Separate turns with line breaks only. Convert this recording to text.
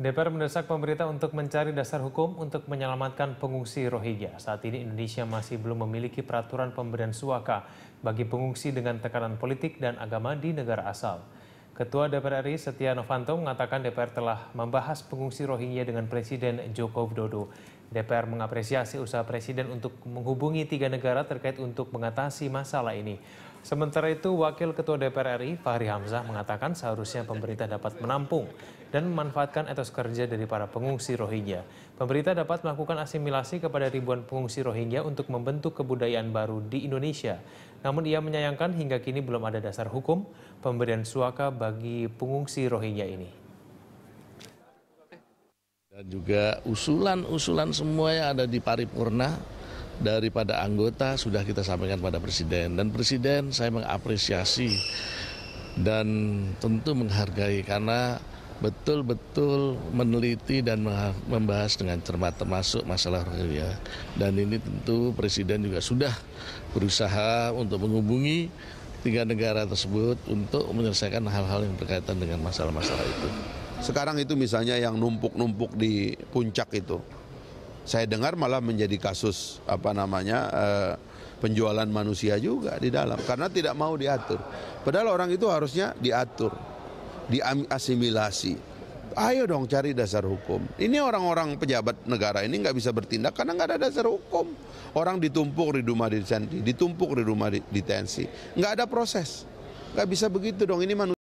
DPR mendesak pemerintah untuk mencari dasar hukum untuk menyelamatkan pengungsi Rohingya. Saat ini Indonesia masih belum memiliki peraturan pemberian suaka bagi pengungsi dengan tekanan politik dan agama di negara asal. Ketua DPR RI Setia Novanto mengatakan DPR telah membahas pengungsi Rohingya dengan Presiden Joko Widodo DPR mengapresiasi usaha Presiden untuk menghubungi tiga negara terkait untuk mengatasi masalah ini. Sementara itu, Wakil Ketua DPR RI Fahri Hamzah mengatakan seharusnya pemerintah dapat menampung dan memanfaatkan etos kerja dari para pengungsi Rohingya. Pemerintah dapat melakukan asimilasi kepada ribuan pengungsi Rohingya untuk membentuk kebudayaan baru di Indonesia. Namun ia menyayangkan hingga kini belum ada dasar hukum pemberian suaka bagi pengungsi Rohingya ini.
Dan juga usulan-usulan semua yang ada di paripurna daripada anggota sudah kita sampaikan pada Presiden. Dan Presiden saya mengapresiasi dan tentu menghargai karena betul-betul meneliti dan membahas dengan cermat termasuk masalah Rohingya. Dan ini tentu Presiden juga sudah berusaha untuk menghubungi tiga negara tersebut untuk menyelesaikan hal-hal yang berkaitan dengan masalah-masalah itu. Sekarang
itu misalnya yang numpuk-numpuk di puncak itu. Saya dengar malah menjadi kasus apa namanya eh, penjualan manusia juga di dalam karena tidak mau diatur. Padahal orang itu harusnya diatur, diasimilasi. Ayo dong cari dasar hukum. Ini orang-orang pejabat negara ini nggak bisa bertindak karena nggak ada dasar hukum. Orang ditumpuk di rumah detensi, ditumpuk di rumah detensi, nggak ada proses. Nggak bisa begitu dong. Ini manusia.